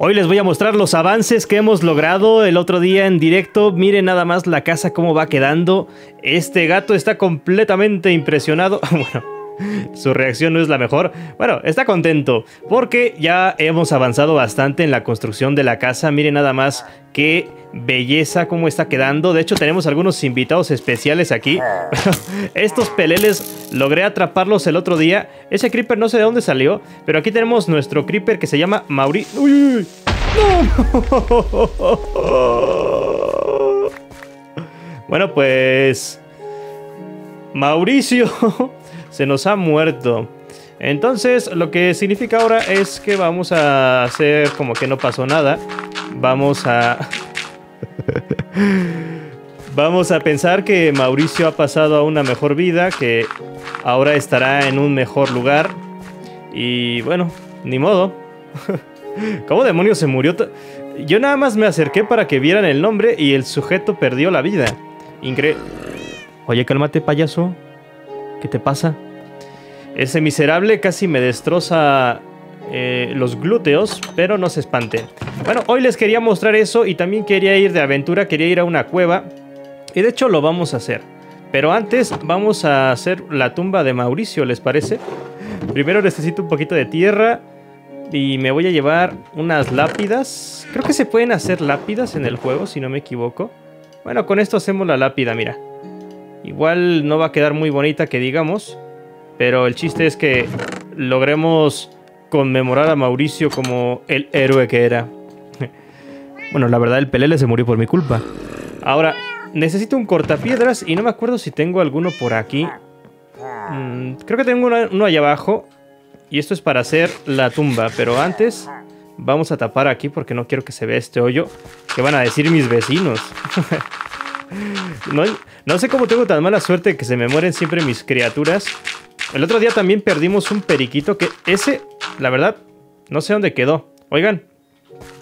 Hoy les voy a mostrar los avances que hemos logrado el otro día en directo. Miren nada más la casa cómo va quedando. Este gato está completamente impresionado. bueno, su reacción no es la mejor. Bueno, está contento porque ya hemos avanzado bastante en la construcción de la casa. Miren nada más qué belleza cómo está quedando. De hecho, tenemos algunos invitados especiales aquí. Ah. Estos peleles logré atraparlos el otro día. Ese creeper no sé de dónde salió, pero aquí tenemos nuestro creeper que se llama Mauri... ¡Uy, uy, no Bueno, pues... Mauricio se nos ha muerto. Entonces, lo que significa ahora es que vamos a hacer como que no pasó nada. Vamos a... vamos a pensar que Mauricio ha pasado a una mejor vida, que ahora estará en un mejor lugar. Y bueno, ni modo. ¿Cómo demonios se murió? Yo nada más me acerqué para que vieran el nombre y el sujeto perdió la vida. Oye, cálmate, payaso. ¿Qué te pasa? Ese miserable casi me destroza eh, los glúteos, pero no se espante. Bueno, hoy les quería mostrar eso y también quería ir de aventura, quería ir a una cueva. Y de hecho lo vamos a hacer. Pero antes vamos a hacer la tumba de Mauricio, ¿les parece? Primero necesito un poquito de tierra y me voy a llevar unas lápidas. Creo que se pueden hacer lápidas en el juego, si no me equivoco. Bueno, con esto hacemos la lápida, mira. Igual no va a quedar muy bonita que digamos, pero el chiste es que logremos conmemorar a Mauricio como el héroe que era. Bueno, la verdad, el Pelele se murió por mi culpa. Ahora, necesito un cortapiedras y no me acuerdo si tengo alguno por aquí. Mm, creo que tengo uno, allá abajo. Y esto es para hacer la tumba, pero antes vamos a tapar aquí porque no quiero que se vea este hoyo. ¿Qué van a decir mis vecinos? no, no, sé cómo tengo tan mala suerte que se me mueren siempre mis criaturas el otro día también perdimos un periquito que ese, la verdad, no sé dónde quedó. Oigan,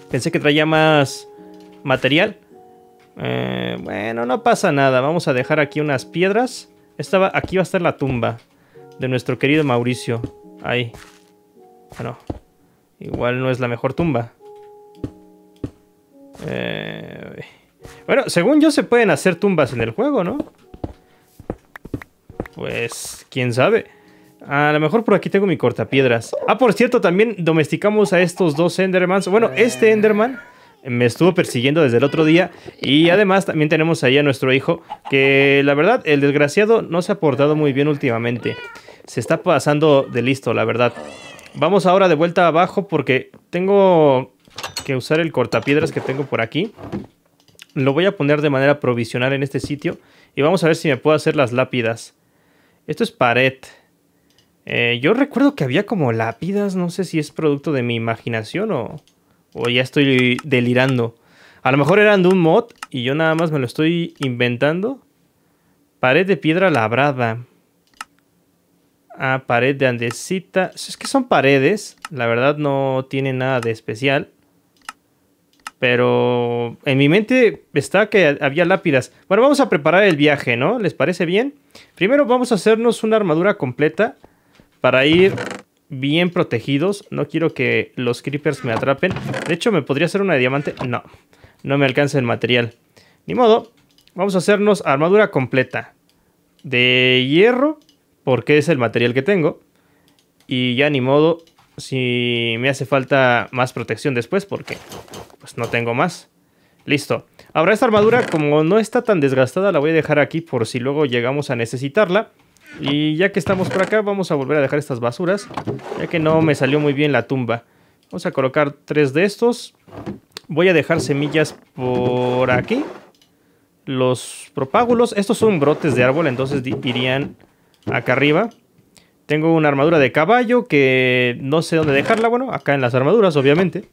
pensé que traía más material. Eh, bueno, no pasa nada. Vamos a dejar aquí unas piedras. estaba aquí va a estar la tumba de nuestro querido Mauricio. Ahí. Bueno, igual no es la mejor tumba. Eh, bueno, según yo se pueden hacer tumbas en el juego, ¿no? Pues, quién sabe. A lo mejor por aquí tengo mi cortapiedras. Ah, por cierto, también domesticamos a estos dos Endermans. Bueno, este Enderman me estuvo persiguiendo desde el otro día. Y además también tenemos ahí a nuestro hijo, que la verdad, el desgraciado no se ha portado muy bien últimamente. Se está pasando de listo, la verdad. Vamos ahora de vuelta abajo porque tengo que usar el cortapiedras que tengo por aquí. Lo voy a poner de manera provisional en este sitio y vamos a ver si me puedo hacer las lápidas. Esto es pared. Eh, yo recuerdo que había como lápidas, no sé si es producto de mi imaginación o, o ya estoy delirando. A lo mejor eran de un mod y yo nada más me lo estoy inventando. Pared de piedra labrada. Ah, pared de andesita. Es que son paredes. La verdad no tiene nada de especial. Pero en mi mente está que había lápidas. Bueno, vamos a preparar el viaje, ¿no? ¿Les parece bien? Primero vamos a hacernos una armadura completa para ir bien protegidos. No quiero que los creepers me atrapen. De hecho, ¿me podría hacer una de diamante? No, no me alcanza el material. Ni modo, vamos a hacernos armadura completa de hierro, porque es el material que tengo. Y ya ni modo, si me hace falta más protección después, porque pues no tengo más. Listo. Ahora esta armadura, como no está tan desgastada, la voy a dejar aquí por si luego llegamos a necesitarla. Y ya que estamos por acá, vamos a volver a dejar estas basuras, ya que no me salió muy bien la tumba. Vamos a colocar tres de estos. Voy a dejar semillas por aquí. Los propágulos, estos son brotes de árbol, entonces irían acá arriba. Tengo una armadura de caballo que no sé dónde dejarla, bueno, acá en las armaduras, obviamente.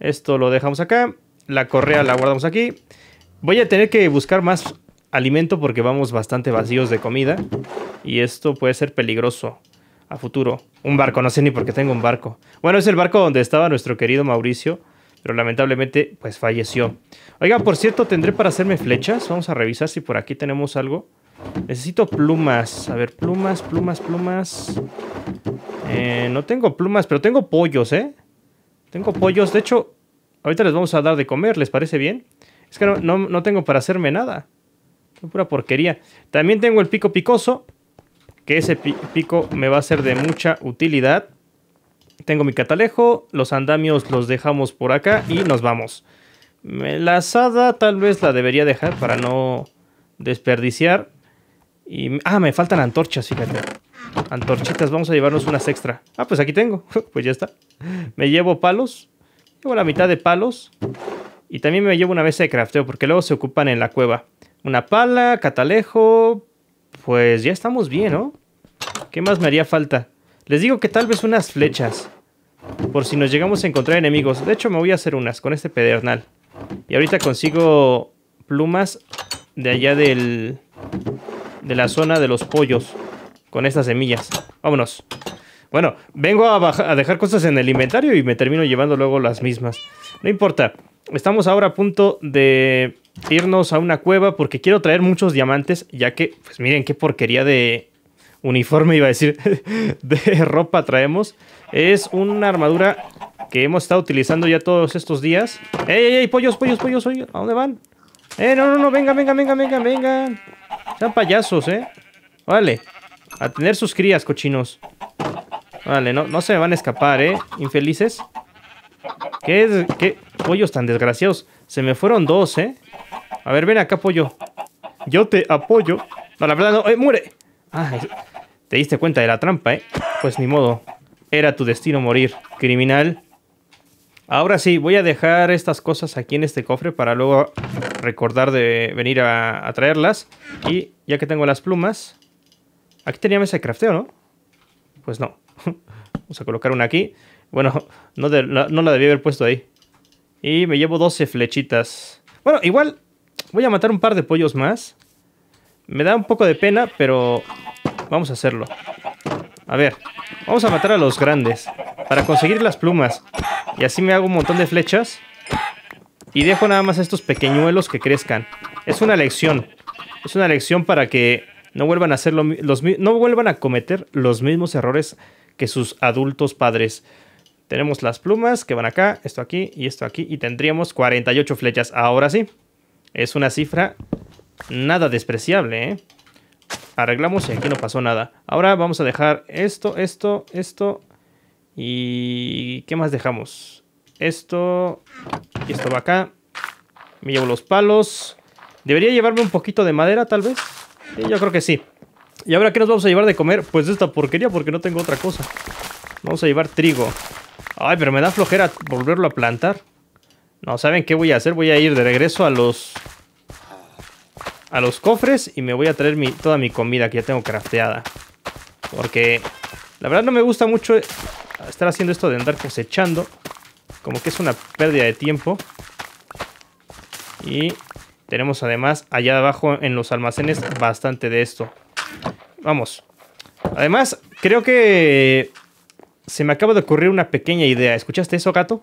Esto lo dejamos acá, la correa la guardamos aquí. Voy a tener que buscar más alimento porque vamos bastante vacíos de comida y esto puede ser peligroso a futuro. Un barco, no sé ni por qué tengo un barco. Bueno, es el barco donde estaba nuestro querido Mauricio, pero lamentablemente pues falleció. Oiga, por cierto, tendré para hacerme flechas. Vamos a revisar si por aquí tenemos algo. Necesito plumas. A ver, plumas, plumas, plumas. Eh, no tengo plumas, pero tengo pollos, ¿eh? Tengo pollos. De hecho, ahorita les vamos a dar de comer, ¿les parece bien? Es que no, no tengo para hacerme nada pura porquería. También tengo el pico picoso. Que ese pico me va a ser de mucha utilidad. Tengo mi catalejo. Los andamios los dejamos por acá y nos vamos. La asada tal vez la debería dejar para no desperdiciar. Y, ah, me faltan antorchas, fíjate. Antorchitas, vamos a llevarnos unas extra. Ah, pues aquí tengo. pues ya está. Me llevo palos. Llevo la mitad de palos. Y también me llevo una mesa de crafteo porque luego se ocupan en la cueva. Una pala, catalejo. Pues ya estamos bien, ¿no? ¿Qué más me haría falta? Les digo que tal vez unas flechas. Por si nos llegamos a encontrar enemigos. De hecho, me voy a hacer unas con este pedernal. Y ahorita consigo plumas de allá del... De la zona de los pollos. Con estas semillas. Vámonos. Bueno, vengo a, a dejar cosas en el inventario y me termino llevando luego las mismas. No importa. Estamos ahora a punto de irnos a una cueva porque quiero traer muchos diamantes, ya que, pues miren qué porquería de uniforme, iba a decir, de ropa traemos. Es una armadura que hemos estado utilizando ya todos estos días. ¡Ey, ey, ey! ¡Pollos, pollos, pollos! pollos! a dónde van? ¡Eh, no, no, no! ¡Venga, venga, venga, venga, venga! Son payasos, ¿eh? Vale. A tener sus crías, cochinos. Vale, no, no se me van a escapar, ¿eh? Infelices. ¿Qué, es, ¿Qué pollos tan desgraciados? Se me fueron dos, ¿eh? A ver, ven acá, apoyo. Yo te apoyo. No, la verdad no. Eh, muere! Ah, te diste cuenta de la trampa, ¿eh? Pues ni modo. Era tu destino morir, criminal. Ahora sí, voy a dejar estas cosas aquí en este cofre para luego recordar de venir a, traerlas. Y ya que tengo las plumas... Aquí mesa de crafteo, ¿no? Pues no. Vamos a colocar una aquí. Bueno, no, la debí haber puesto ahí. Y me llevo 12 flechitas. Bueno, igual Voy a matar un par de pollos más. Me da un poco de pena, pero vamos a hacerlo. A ver, vamos a matar a los grandes para conseguir las plumas. Y así me hago un montón de flechas. Y dejo nada más a estos pequeñuelos que crezcan. Es una lección. Es una lección para que no vuelvan a no vuelvan a cometer los mismos errores que sus adultos padres. Tenemos las plumas que van acá, esto aquí y esto aquí. Y tendríamos 48 flechas. Ahora sí. Es una cifra nada despreciable, ¿eh? Arreglamos y aquí no pasó nada. Ahora vamos a dejar esto, esto, esto. ¿Y qué más dejamos? Esto y esto va acá. Me llevo los palos. Debería llevarme un poquito de madera, tal vez. Sí, yo creo que sí. ¿Y ahora qué nos vamos a llevar de comer? Pues esta porquería porque no tengo otra cosa. Vamos a llevar trigo. Ay, pero me da flojera volverlo a plantar. No, ¿saben qué voy a hacer? Voy a ir de regreso a los... A los cofres y me voy a traer toda mi comida que ya tengo crafteada. Porque la verdad no me gusta mucho estar haciendo esto de andar cosechando. Como que es una pérdida de tiempo. Y tenemos además allá abajo en los almacenes bastante de esto. Vamos. Además, creo que se me acaba de ocurrir una pequeña idea. ¿Escuchaste eso, gato?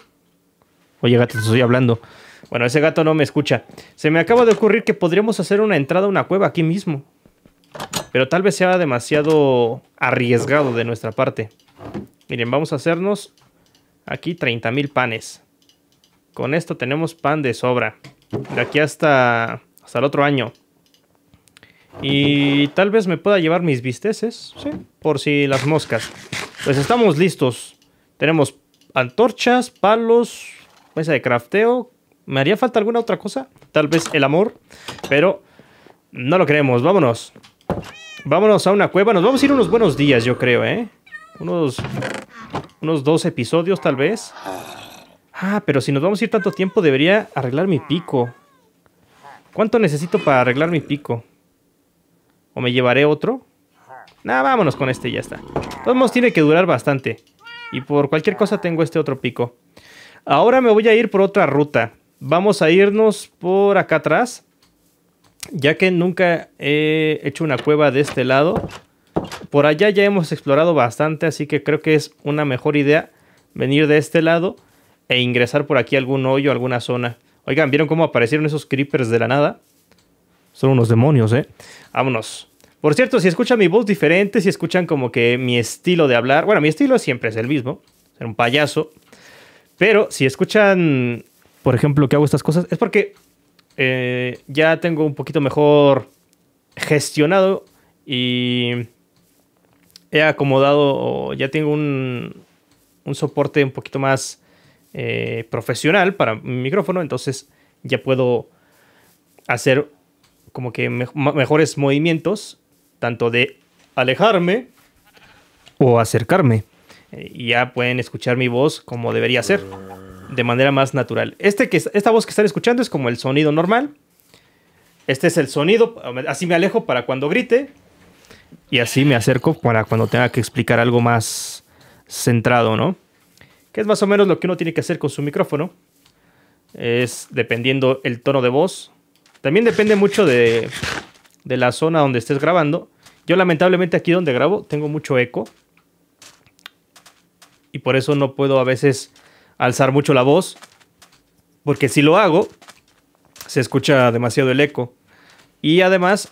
Oye, gato, te estoy hablando. Bueno, ese gato no me escucha. Se me acaba de ocurrir que podríamos hacer una entrada a una cueva aquí mismo. Pero tal vez sea demasiado arriesgado de nuestra parte. Miren, vamos a hacernos aquí 30.000 panes. Con esto tenemos pan de sobra. De aquí hasta, hasta el otro año. Y tal vez me pueda llevar mis bisteces, ¿sí? Por si las moscas. Pues estamos listos. Tenemos antorchas, palos, mesa de crafteo. ¿Me haría falta alguna otra cosa? Tal vez el amor, pero no lo creemos. Vámonos. Vámonos a una cueva. Nos vamos a ir unos buenos días, yo creo, ¿eh? Unos, unos dos episodios, tal vez. Ah, pero si nos vamos a ir tanto tiempo, debería arreglar mi pico. ¿Cuánto necesito para arreglar mi pico? ¿O me llevaré otro? Nada, vámonos con este ya está. Vamos, tiene que durar bastante. Y por cualquier cosa tengo este otro pico. Ahora me voy a ir por otra ruta. Vamos a irnos por acá atrás. Ya que nunca he hecho una cueva de este lado. Por allá ya hemos explorado bastante, así que creo que es una mejor idea venir de este lado e ingresar por aquí a algún hoyo, alguna zona. Oigan, ¿vieron cómo aparecieron esos creepers de la nada? Son unos demonios, ¿eh? Vámonos. Por cierto, si escuchan mi voz diferente, si escuchan como que mi estilo de hablar, bueno, mi estilo siempre es el mismo, ser un payaso, pero si escuchan, por ejemplo, que hago estas cosas, es porque eh, ya tengo un poquito mejor gestionado y he acomodado, ya tengo un, soporte un poquito más eh, profesional para mi micrófono, entonces ya puedo hacer como que mejores movimientos, tanto de alejarme o acercarme y ya pueden escuchar mi voz como debería ser, de manera más natural. Este que, esta voz que están escuchando es como el sonido normal. Este es el sonido, así me alejo para cuando grite y así me acerco para cuando tenga que explicar algo más centrado, ¿no? Que es más o menos lo que uno tiene que hacer con su micrófono. Es dependiendo el tono de voz. También depende mucho de, de la zona donde estés grabando. Yo lamentablemente aquí donde grabo tengo mucho eco y por eso no puedo a veces alzar mucho la voz, porque si lo hago, se escucha demasiado el eco. Y además,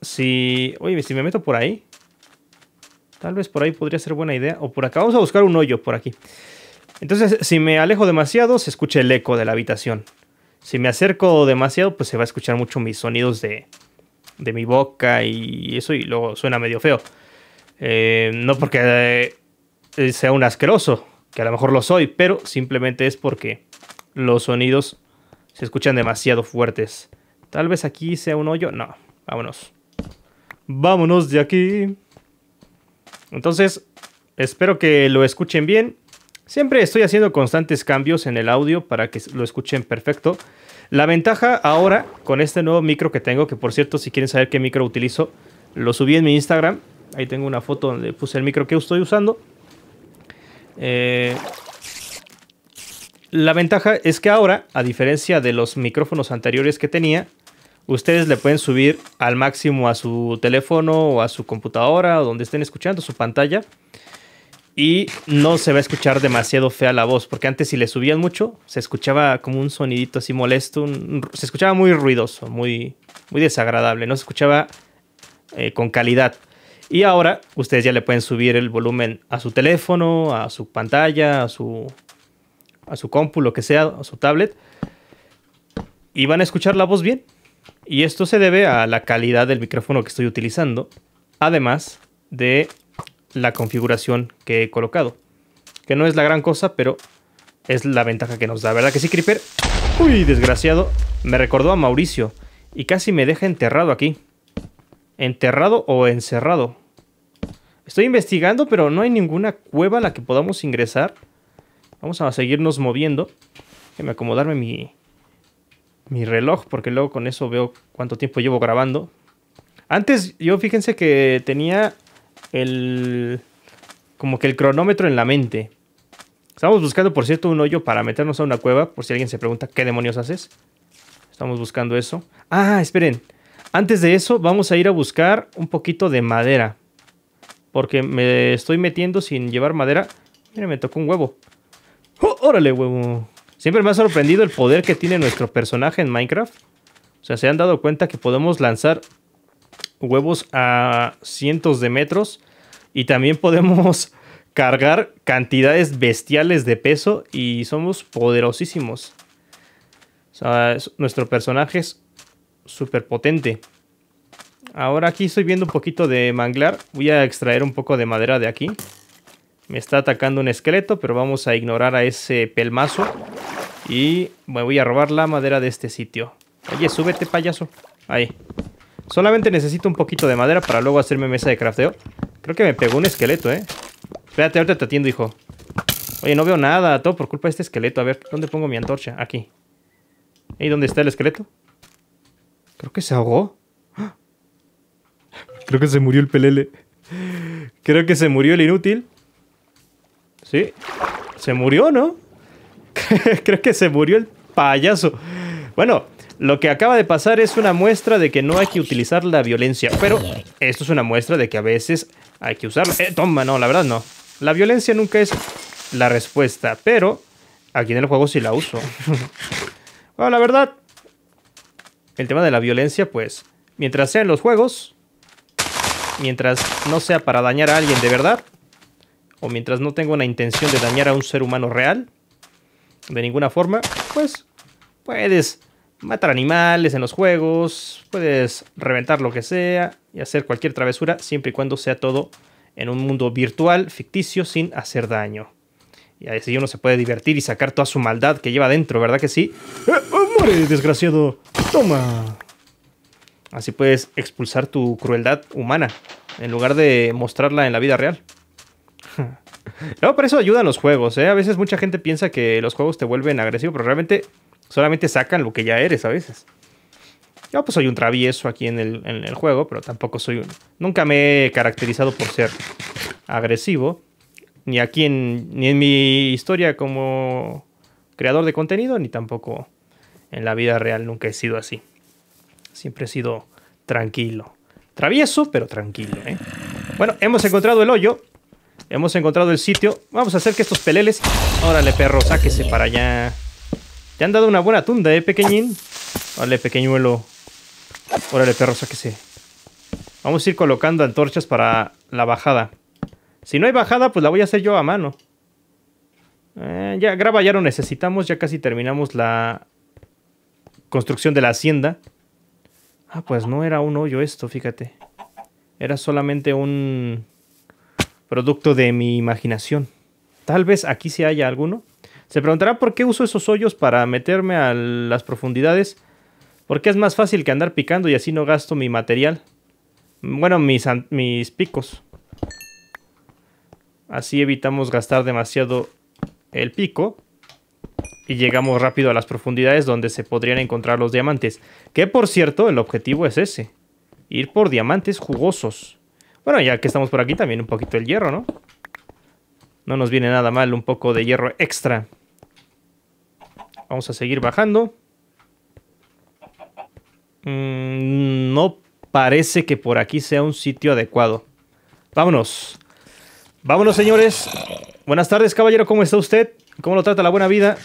si... Oye, si me meto por ahí, tal vez por ahí podría ser buena idea, o por acá, vamos a buscar un hoyo por aquí. Entonces, si me alejo demasiado, se escucha el eco de la habitación. Si me acerco demasiado, pues se va a escuchar mucho mis sonidos de, de mi boca y eso, y luego suena medio feo. Eh, no porque eh, eh, sea un asqueroso, que a lo mejor lo soy, pero simplemente es porque los sonidos se escuchan demasiado fuertes. Tal vez aquí sea un hoyo. No, vámonos. Vámonos de aquí. Entonces, espero que lo escuchen bien. Siempre estoy haciendo constantes cambios en el audio para que lo escuchen perfecto. La ventaja ahora con este nuevo micro que tengo, que por cierto, si quieren saber qué micro utilizo, lo subí en mi Instagram. Ahí tengo una foto donde puse el micro que estoy usando. Eh, la ventaja es que ahora, a diferencia de los micrófonos anteriores que tenía, ustedes le pueden subir al máximo a su teléfono o a su computadora o donde estén escuchando su pantalla. Y no se va a escuchar demasiado fea la voz, porque antes si le subían mucho, se escuchaba como un sonidito así molesto, se escuchaba muy ruidoso, muy, muy desagradable, no se escuchaba eh, con calidad. Y ahora ustedes ya le pueden subir el volumen a su teléfono, a su pantalla, a su, a su compu, lo que sea, a su tablet. Y van a escuchar la voz bien. Y esto se debe a la calidad del micrófono que estoy utilizando, además de la configuración que he colocado. Que no es la gran cosa, pero es la ventaja que nos da. ¿Verdad que sí, Creeper? Uy, desgraciado. Me recordó a Mauricio y casi me deja enterrado aquí. ¿Enterrado o encerrado? Estoy investigando, pero no hay ninguna cueva a la que podamos ingresar. Vamos a seguirnos moviendo. me acomodarme mi, mi reloj, porque luego con eso veo cuánto tiempo llevo grabando. Antes, yo fíjense que tenía el. como que el cronómetro en la mente. Estamos buscando, por cierto, un hoyo para meternos a una cueva, por si alguien se pregunta qué demonios haces. Estamos buscando eso. Ah, esperen. Antes de eso, vamos a ir a buscar un poquito de madera. Porque me estoy metiendo sin llevar madera. Mira, me tocó un huevo. Oh, ¡Órale, huevo! Siempre me ha sorprendido el poder que tiene nuestro personaje en Minecraft. O sea, se han dado cuenta que podemos lanzar huevos a cientos de metros. Y también podemos cargar cantidades bestiales de peso y somos poderosísimos. O sea, nuestro personaje es Super potente. Ahora aquí estoy viendo un poquito de manglar. Voy a extraer un poco de madera de aquí. Me está atacando un esqueleto, pero vamos a ignorar a ese pelmazo. Y me voy a robar la madera de este sitio. Oye, súbete, payaso. Ahí. Solamente necesito un poquito de madera para luego hacerme mesa de crafteo. Creo que me pegó un esqueleto, ¿eh? Espérate, ahorita te atiendo, hijo. Oye, no veo nada. Todo por culpa de este esqueleto. A ver, ¿dónde pongo mi antorcha? Aquí. ¿Y dónde está el esqueleto? Creo que se ahogó. Creo que se murió el pelele. Creo que se murió el inútil. ¿Sí? ¿Se murió, no? Creo que se murió el payaso. Bueno, lo que acaba de pasar es una muestra de que no hay que utilizar la violencia. Pero esto es una muestra de que a veces hay que usarla. Eh, toma, no, la verdad no. La violencia nunca es la respuesta. Pero aquí en el juego sí la uso. bueno, la verdad, el tema de la violencia, pues, mientras sea en los juegos, mientras no sea para dañar a alguien de verdad, o mientras no tenga una intención de dañar a un ser humano real, de ninguna forma, pues puedes matar animales en los juegos, puedes reventar lo que sea y hacer cualquier travesura siempre y cuando sea todo en un mundo virtual, ficticio, sin hacer daño. Y así uno se puede divertir y sacar toda su maldad que lleva dentro, ¿verdad que sí? Eh, oh, ¡Muere, desgraciado! ¡Toma! Así puedes expulsar tu crueldad humana en lugar de mostrarla en la vida real. no, pero eso ayudan los juegos, ¿eh? A veces mucha gente piensa que los juegos te vuelven agresivo, pero realmente solamente sacan lo que ya eres a veces. Yo pues soy un travieso aquí en el, en el juego, pero tampoco soy un... Nunca me he caracterizado por ser agresivo ni aquí en, ni en mi historia como creador de contenido, ni tampoco en la vida real nunca he sido así. Siempre he sido tranquilo. Travieso, pero tranquilo. ¿eh? Bueno, hemos encontrado el hoyo. Hemos encontrado el sitio. Vamos a hacer que estos peleles... Órale, perro, sáquese para allá. Te han dado una buena tunda, ¿eh, pequeñín? Órale, pequeñuelo. Órale, perro, sáquese. Vamos a ir colocando antorchas para la bajada. Si no hay bajada, pues la voy a hacer yo a mano. Eh, ya graba, ya lo necesitamos. Ya casi terminamos la construcción de la hacienda. Ah, pues no era un hoyo esto, fíjate. Era solamente un producto de mi imaginación. Tal vez aquí se haya alguno. Se preguntará por qué uso esos hoyos para meterme a las profundidades. Porque es más fácil que andar picando y así no gasto mi material. Bueno, mis, mis picos. Así evitamos gastar demasiado el pico y llegamos rápido a las profundidades donde se podrían encontrar los diamantes. Que por cierto, el objetivo es ese. Ir por diamantes jugosos. Bueno, ya que estamos por aquí, también un poquito el hierro, ¿no? No nos viene nada mal un poco de hierro extra. Vamos a seguir bajando. Mm, no parece que por aquí sea un sitio adecuado. Vámonos. Vámonos, señores. Buenas tardes, caballero. ¿Cómo está usted? ¿Cómo lo trata la buena vida?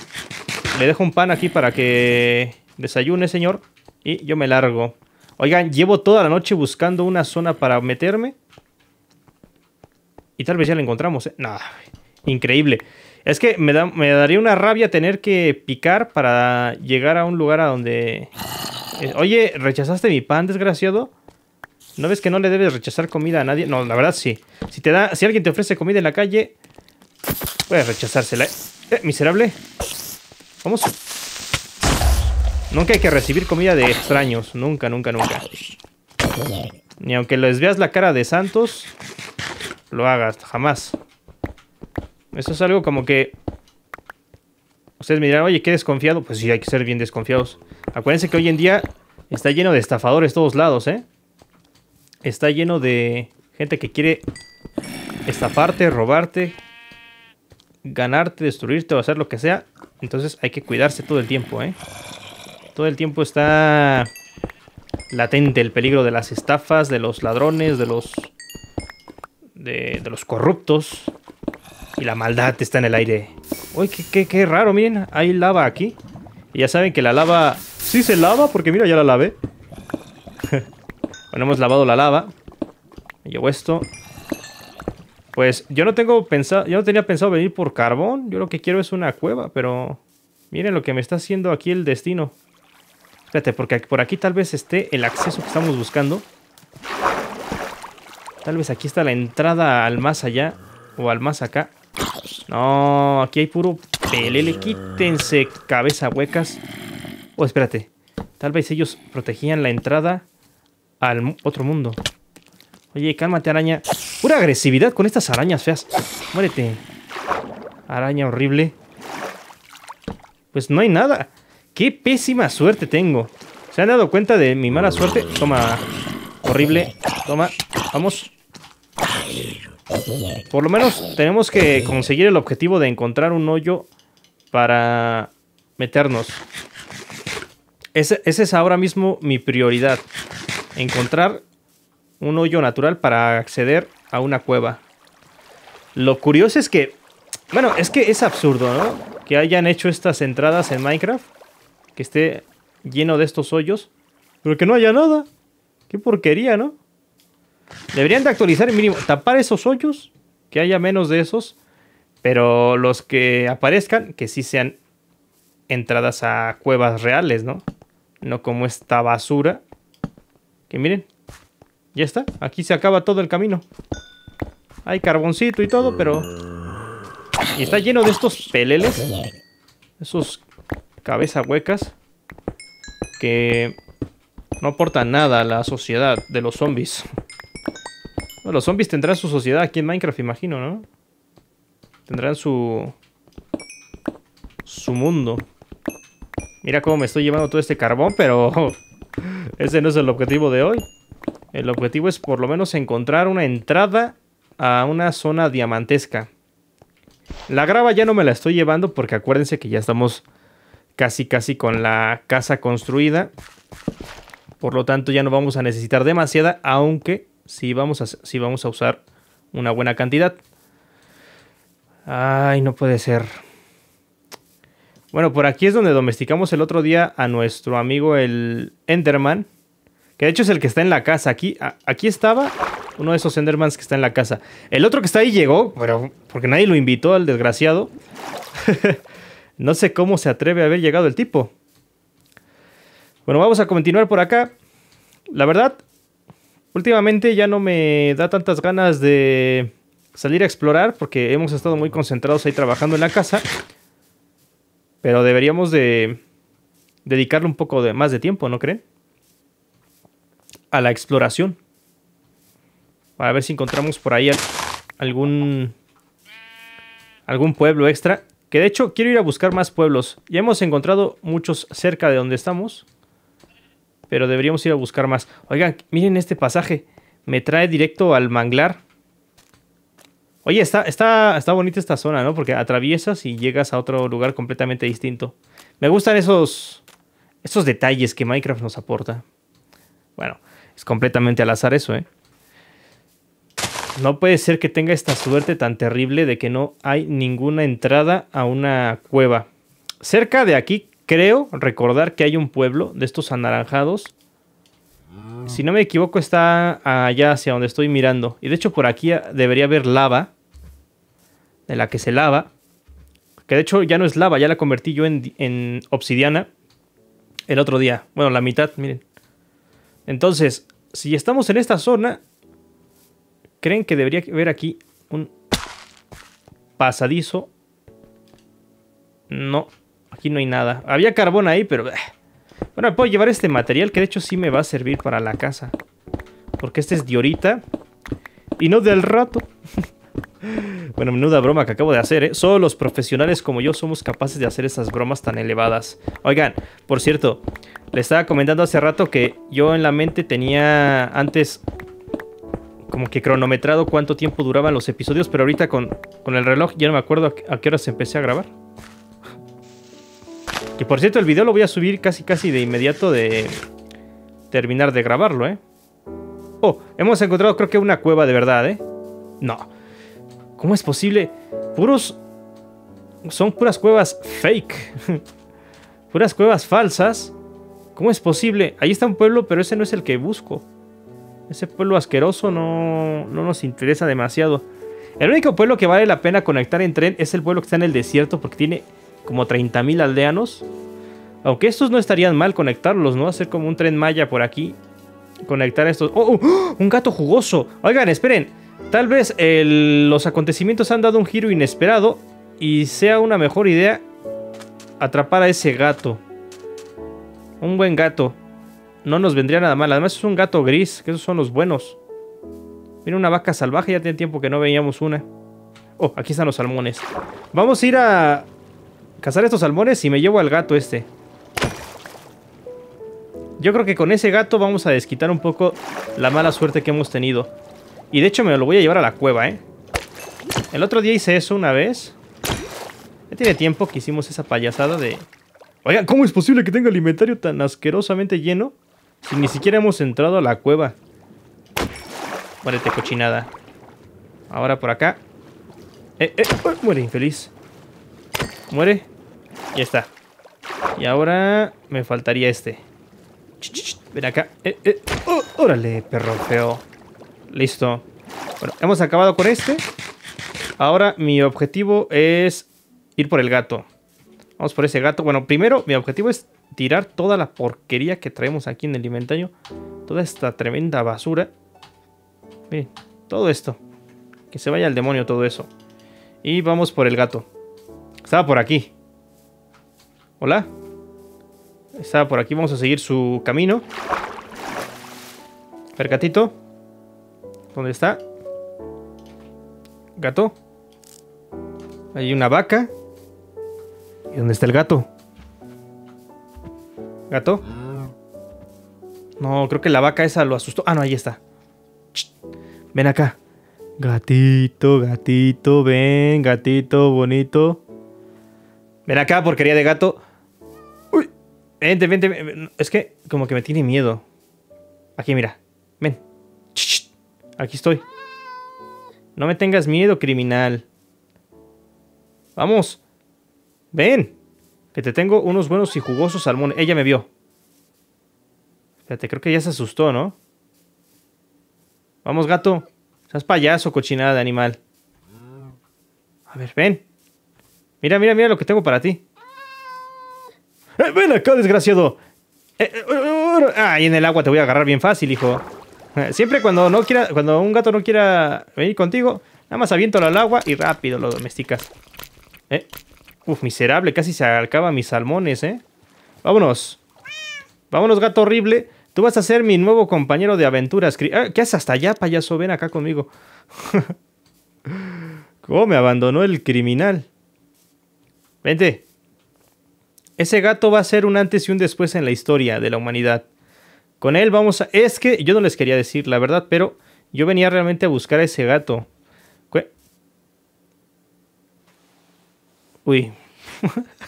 Le dejo un pan aquí para que desayune, señor. Y yo me largo. Oigan, llevo toda la noche buscando una zona para meterme. Y tal vez ya la encontramos. ¿eh? increíble. Es que me, me daría una rabia tener que picar para llegar a un lugar a donde... Eh, oye, ¿rechazaste mi pan, desgraciado? ¿No ves que no le debes rechazar comida a nadie? No, la verdad sí. Si, te da, si alguien te ofrece comida en la calle, puedes rechazársela. ¿eh? ¿eh? miserable. Vamos. Nunca hay que recibir comida de extraños. Nunca, nunca, nunca. Ni aunque les veas la cara de santos, lo hagas. Jamás. Eso es algo como que... Ustedes me oye, qué desconfiado. Pues sí, hay que ser bien desconfiados. Acuérdense que hoy en día está lleno de estafadores todos lados, ¿eh? está lleno de gente que quiere estafarte, robarte, ganarte, destruirte o hacer lo que sea. Entonces hay que cuidarse todo el tiempo, ¿eh? Todo el tiempo está latente el peligro de las estafas, de los ladrones, de los... De, de los corruptos. Y la maldad está en el aire. Uy, qué, qué, qué raro, miren. Hay lava aquí. Y ya saben que la lava... Sí se lava porque mira, ya la lavé. Bueno, hemos lavado la lava. Me llevo esto. Pues yo no tengo pensado, yo no tenía pensado venir por carbón. Yo lo que quiero es una cueva, pero miren lo que me está haciendo aquí el destino. Espérate, porque por aquí tal vez esté el acceso que estamos buscando. Tal vez aquí está la entrada al más allá o al más acá. No, aquí hay puro pelele. Quítense cabeza huecas. Oh, espérate. Tal vez ellos protegían la entrada al otro mundo. Oye, cálmate, araña. Pura agresividad con estas arañas feas. Muérete. Araña horrible. Pues no hay nada. ¡Qué pésima suerte tengo! ¿Se han dado cuenta de mi mala suerte? Toma. Horrible. Toma. Vamos. Por lo menos tenemos que conseguir el objetivo de encontrar un hoyo para meternos. Ese, esa es ahora mismo mi prioridad encontrar un hoyo natural para acceder a una cueva. Lo curioso es que... Bueno, es que es absurdo, ¿no? Que hayan hecho estas entradas en Minecraft. Que esté lleno de estos hoyos. Pero que no haya nada. Qué porquería, ¿no? Deberían de actualizar mínimo. Tapar esos hoyos. Que haya menos de esos. Pero los que aparezcan, que sí sean entradas a cuevas reales, ¿no? No como esta basura que miren, ya está. Aquí se acaba todo el camino. Hay carboncito y todo, pero... Y está lleno de estos peleles. Esos cabezas huecas. Que no aportan nada a la sociedad de los zombies. Bueno, los zombies tendrán su sociedad aquí en Minecraft, imagino, ¿no? Tendrán su... Su mundo. Mira cómo me estoy llevando todo este carbón, pero... Ese no es el objetivo de hoy. El objetivo es por lo menos encontrar una entrada a una zona diamantesca. La grava ya no me la estoy llevando porque acuérdense que ya estamos casi casi con la casa construida. Por lo tanto ya no vamos a necesitar demasiada, aunque sí vamos a, sí vamos a usar una buena cantidad. Ay, no puede ser. Bueno, por aquí es donde domesticamos el otro día a nuestro amigo el Enderman. Que de hecho es el que está en la casa. Aquí, aquí estaba uno de esos Endermans que está en la casa. El otro que está ahí llegó, pero porque nadie lo invitó al desgraciado. no sé cómo se atreve a haber llegado el tipo. Bueno, vamos a continuar por acá. La verdad, últimamente ya no me da tantas ganas de salir a explorar porque hemos estado muy concentrados ahí trabajando en la casa. Pero deberíamos de dedicarle un poco más de tiempo, ¿no creen? A la exploración. Para ver si encontramos por ahí algún algún pueblo extra. Que de hecho quiero ir a buscar más pueblos. Ya hemos encontrado muchos cerca de donde estamos. Pero deberíamos ir a buscar más. Oigan, miren este pasaje. Me trae directo al manglar. Oye, está, está, está bonita esta zona, ¿no? Porque atraviesas y llegas a otro lugar completamente distinto. Me gustan esos, esos detalles que Minecraft nos aporta. Bueno, es completamente al azar eso, ¿eh? No puede ser que tenga esta suerte tan terrible de que no hay ninguna entrada a una cueva. Cerca de aquí creo recordar que hay un pueblo de estos anaranjados si no me equivoco, está allá hacia donde estoy mirando. Y de hecho, por aquí debería haber lava. De la que se lava. Que de hecho ya no es lava, ya la convertí yo en, en obsidiana el otro día. Bueno, la mitad, miren. Entonces, si estamos en esta zona, ¿creen que debería haber aquí un pasadizo? No, aquí no hay nada. Había carbón ahí, pero... Eh. Bueno, me puedo llevar este material que de hecho sí me va a servir para la casa. Porque este es de ahorita y no del rato. bueno, menuda broma que acabo de hacer, ¿eh? Solo los profesionales como yo somos capaces de hacer esas bromas tan elevadas. Oigan, por cierto, le estaba comentando hace rato que yo en la mente tenía antes como que cronometrado cuánto tiempo duraban los episodios, pero ahorita con, el reloj ya no me acuerdo a qué horas empecé a grabar. Y, por cierto, el video lo voy a subir casi casi de inmediato de terminar de grabarlo, ¿eh? Oh, hemos encontrado creo que una cueva de verdad, ¿eh? No. ¿Cómo es posible? Puros... Son puras cuevas fake. puras cuevas falsas. ¿Cómo es posible? Ahí está un pueblo, pero ese no es el que busco. Ese pueblo asqueroso no, no nos interesa demasiado. El único pueblo que vale la pena conectar en tren es el pueblo que está en el desierto porque tiene como 30.000 aldeanos. Aunque estos no estarían mal conectarlos, ¿no? Hacer como un tren maya por aquí. Conectar a estos... ¡Oh! oh ¡Ah! un gato jugoso! Oigan, esperen. Tal vez los acontecimientos han dado un giro inesperado y sea una mejor idea atrapar a ese gato. Un buen gato. No nos vendría nada mal. Además es un gato gris, que esos son los buenos. Mira una vaca salvaje, ya tiene tiempo que no veíamos una. Oh, aquí están los salmones. Vamos a ir a, Cazar estos salmones y me llevo al gato este. Yo creo que con ese gato vamos a desquitar un poco la mala suerte que hemos tenido. Y de hecho me lo voy a llevar a la cueva, ¿eh? El otro día hice eso una vez. Ya tiene tiempo que hicimos esa payasada de... Oigan, ¿cómo es posible que tenga el inventario tan asquerosamente lleno? Si ni siquiera hemos entrado a la cueva. Muérete, cochinada. Ahora por acá. Eh, eh, muere, infeliz. Muere. Ya está. Y ahora me faltaría este. ven acá. Eh, eh. Oh, órale, perro feo. Listo. Bueno, hemos acabado con este. Ahora mi objetivo es ir por el gato. Vamos por ese gato. Bueno, primero mi objetivo es tirar toda la porquería que traemos aquí en el inventario. Toda esta tremenda basura. Miren, todo esto. Que se vaya al demonio todo eso. Y vamos por el gato. Estaba por aquí. Hola. Está por aquí, vamos a seguir su camino. A gatito. ¿Dónde está? Gato. Hay una vaca. ¿Y dónde está el gato? ¿Gato? No, creo que la vaca esa lo asustó. Ah, no, ahí está. Ven acá. Gatito, gatito, ven, gatito, bonito. Ven acá, porquería de gato. Vente, vente, Es que como que me tiene miedo. Aquí, mira. Ven. Aquí estoy. No me tengas miedo, criminal. Vamos. Ven. Que te tengo unos buenos y jugosos salmones. Ella me vio. Espérate, creo que ya se asustó, ¿no? Vamos, gato. Seas payaso, cochinada de animal. A ver, ven. Mira, mira, mira lo que tengo para ti. Eh, ven acá, desgraciado. ah, en el agua te voy a agarrar bien fácil, hijo. Siempre cuando no quiera, cuando un gato no quiera venir contigo, nada más aviento al agua y rápido lo domesticas. Uf, miserable, casi se acaba mis salmones, ¿eh? Vámonos. Vámonos, gato horrible. Tú vas a ser mi nuevo compañero de aventuras. Ah, ¿Qué haces hasta allá, payaso? Ven acá conmigo. ¿Cómo me abandonó el criminal? Vente. Ese gato va a ser un antes y un después en la historia de la humanidad. Con él vamos a... Es que yo no les quería decir la verdad, pero yo venía realmente a buscar a ese gato. Uy.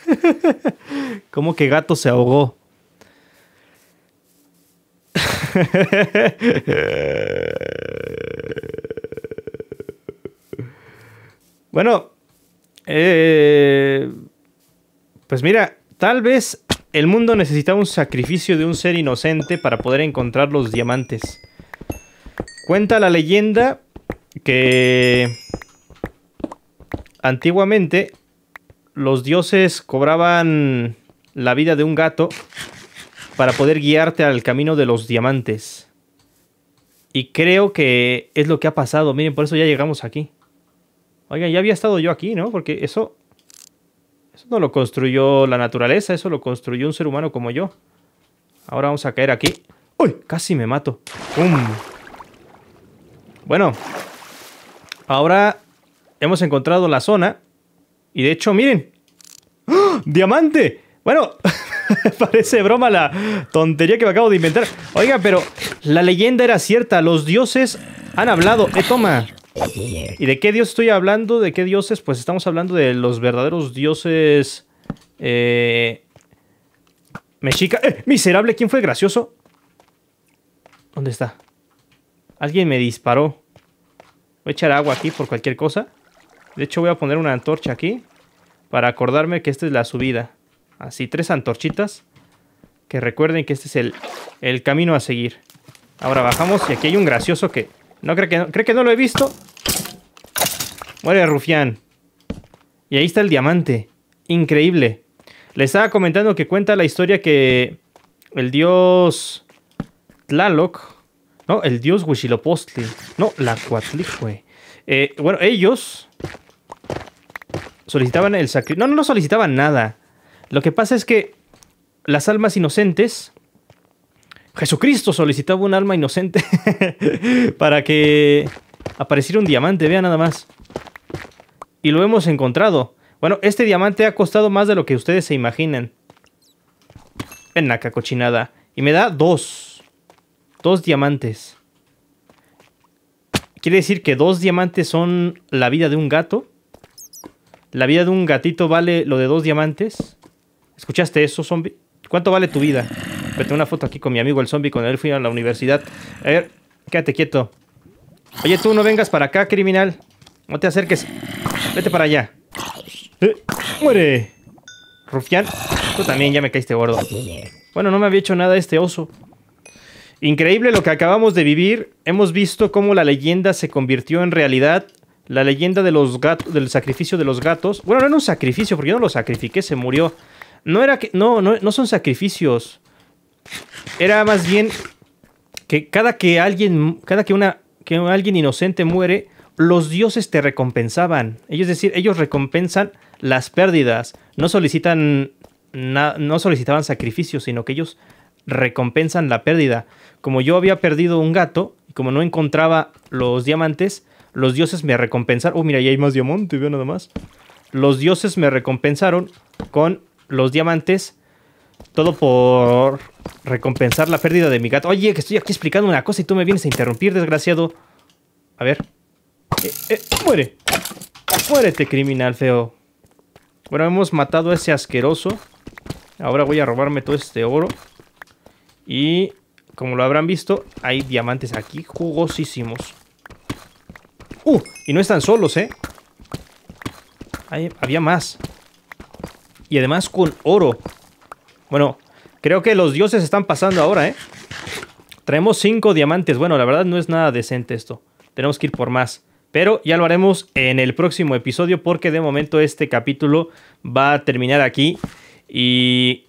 ¿Cómo que gato se ahogó? bueno, eh, pues mira, Tal vez el mundo necesitaba un sacrificio de un ser inocente para poder encontrar los diamantes. Cuenta la leyenda que antiguamente los dioses cobraban la vida de un gato para poder guiarte al camino de los diamantes. Y creo que es lo que ha pasado. Miren, por eso ya llegamos aquí. Oigan, ya había estado yo aquí, ¿no? Porque eso lo construyó la naturaleza, eso lo construyó un ser humano como yo. Ahora vamos a caer aquí. ¡Uy! Casi me mato. Bueno. Ahora hemos encontrado la zona. Y de hecho, miren. ¡Ah! ¡Diamante! Bueno, parece broma la tontería que me acabo de inventar. Oiga, pero la leyenda era cierta. Los dioses han hablado. ¡Eh, toma! ¿Y de qué dios estoy hablando? ¿De qué dioses? Pues estamos hablando de los verdaderos dioses. Eh, mexica. ¡Eh! ¡Miserable! ¿Quién fue gracioso? ¿Dónde está? Alguien me disparó. Voy a echar agua aquí por cualquier cosa. De hecho, voy a poner una antorcha aquí. Para acordarme que esta es la subida. Así, tres antorchitas. Que recuerden que este es el camino a seguir. Ahora bajamos y aquí hay un gracioso que no creo que no, creo que no lo he visto. Muere rufián. Y ahí está el diamante. Increíble. Le estaba comentando que cuenta la historia que el dios Tlaloc, no, el dios Huichilopostli, no, la Cuatlicue. Eh. Eh, bueno, ellos solicitaban el sacrificio. no, no solicitaban nada. Lo que pasa es que las almas inocentes Jesucristo solicitaba un alma inocente para que apareciera un diamante, vea nada más. Y lo hemos encontrado. Bueno, este diamante ha costado más de lo que ustedes se imaginan. En la cacochinada. Y me da dos. Dos diamantes. Quiere decir que dos diamantes son la vida de un gato. La vida de un gatito vale lo de dos diamantes. ¿Escuchaste eso, zombie? ¿Cuánto vale tu vida? Me una foto aquí con mi amigo el zombie, con él fui a la universidad. A ver, quédate quieto. Oye, tú no vengas para acá, criminal. No te acerques. Vete para allá. Eh, ¡Muere! Rufián, tú también ya me caíste gordo. Bueno, no me había hecho nada este oso. Increíble lo que acabamos de vivir. Hemos visto cómo la leyenda se convirtió en realidad. La leyenda de los gatos, del sacrificio de los gatos. Bueno, no era un sacrificio, porque yo no lo sacrifiqué, se murió. No era que. No, no, no son sacrificios. Era más bien que cada que alguien. Cada que una. que alguien inocente muere, los dioses te recompensaban. Ellos decir, ellos recompensan las pérdidas. No solicitan. no solicitaban sacrificios, sino que ellos recompensan la pérdida. Como yo había perdido un gato, y como no encontraba los diamantes, los dioses me recompensaron. Oh, mira, ya hay más diamante, veo nada más. Los dioses me recompensaron con los diamantes. Todo por recompensar la pérdida de mi gato. Oye, que estoy aquí explicando una cosa y tú me vienes a interrumpir, desgraciado. A ver. Eh, eh, muere. Muérete, criminal feo. Bueno, hemos matado a ese asqueroso. Ahora voy a robarme todo este oro. Y como lo habrán visto, hay diamantes aquí jugosísimos. ¡Uh! Y no están solos, ¿eh? había más. Y además con oro. Bueno, creo que los dioses están pasando ahora, ¿eh? Traemos cinco diamantes. Bueno, la verdad no es nada decente esto. Tenemos que ir por más. Pero ya lo haremos en el próximo episodio porque de momento este capítulo va a terminar aquí. Y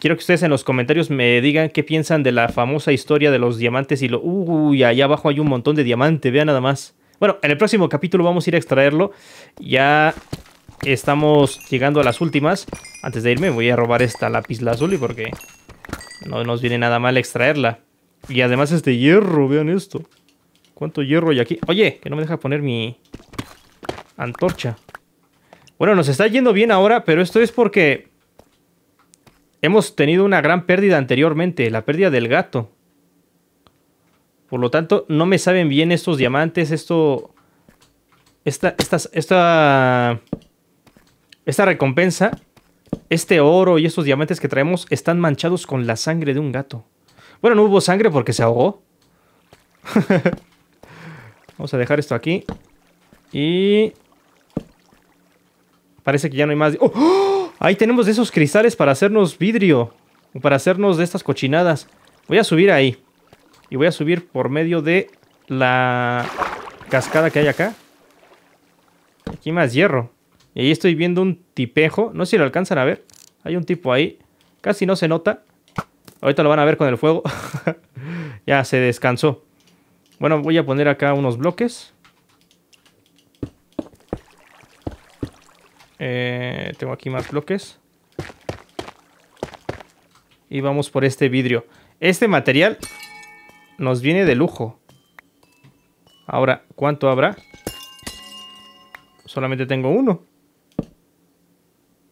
quiero que ustedes en los comentarios me digan qué piensan de la famosa historia de los diamantes y lo... Uy, allá abajo hay un montón de diamantes. vean nada más. Bueno, en el próximo capítulo vamos a ir a extraerlo. Ya estamos llegando a las últimas. Antes de irme voy a robar esta lápiz y porque no nos viene nada mal extraerla. Y además este hierro, vean esto. ¿Cuánto hierro hay aquí? Oye, que no me deja poner mi antorcha. Bueno, nos está yendo bien ahora, pero esto es porque hemos tenido una gran pérdida anteriormente, la pérdida del gato. Por lo tanto, no me saben bien estos diamantes, esto... Esta, esta, esta esta recompensa, este oro y estos diamantes que traemos están manchados con la sangre de un gato. Bueno, no hubo sangre porque se ahogó. Vamos a dejar esto aquí. Y... Parece que ya no hay más... ¡Oh! Ahí tenemos esos cristales para hacernos vidrio. O para hacernos de estas cochinadas. Voy a subir ahí. Y voy a subir por medio de la cascada que hay acá. Aquí más hierro. Y ahí estoy viendo un tipejo. No sé si lo alcanzan a ver. Hay un tipo ahí. Casi no se nota. Ahorita lo van a ver con el fuego. ya se descansó. Bueno, voy a poner acá unos bloques. Eh, tengo aquí más bloques. Y vamos por este vidrio. Este material nos viene de lujo. Ahora, ¿cuánto habrá? Solamente tengo uno.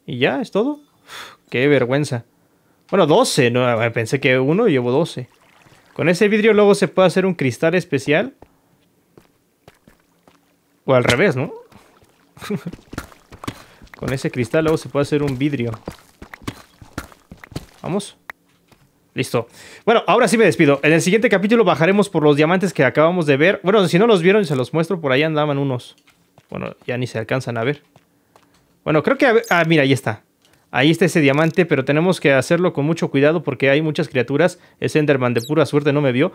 ¿Y ya? ¿Es todo? ¡Qué vergüenza! Bueno, 12, no, pensé que uno y llevo 12. Con ese vidrio luego se puede hacer un cristal especial. O al revés, ¿no? Con ese cristal luego se puede hacer un vidrio. Vamos. Listo. Bueno, ahora sí me despido. En el siguiente capítulo bajaremos por los diamantes que acabamos de ver. Bueno, si no los vieron, se los muestro. Por ahí andaban unos. Bueno, ya ni se alcanzan a ver. Bueno, creo que... Ah, mira, ahí está. Ahí está ese diamante, pero tenemos que hacerlo con mucho cuidado porque hay muchas criaturas. Ese Enderman de pura suerte no me vio.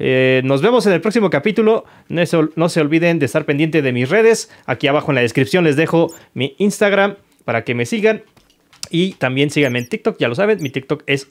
Eh, nos vemos en el próximo capítulo. No se, no se olviden de estar pendiente de mis redes. Aquí abajo en la descripción les dejo mi Instagram para que me sigan y también síganme en TikTok, ya lo saben, mi TikTok es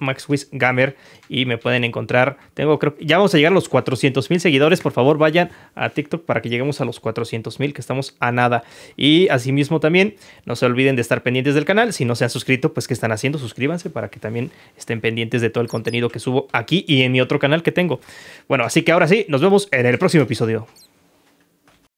Gamer y me pueden encontrar. Tengo, creo ya vamos a llegar a los 400 mil seguidores. Por favor, vayan a TikTok para que lleguemos a los 400 mil, que estamos a nada. Y asimismo también, no se olviden de estar pendientes del canal. Si no se han suscrito, pues ¿qué están haciendo? Suscríbanse para que también estén pendientes de todo el contenido que subo aquí y en mi otro canal que tengo. Bueno, así que ahora sí, nos vemos en el próximo episodio.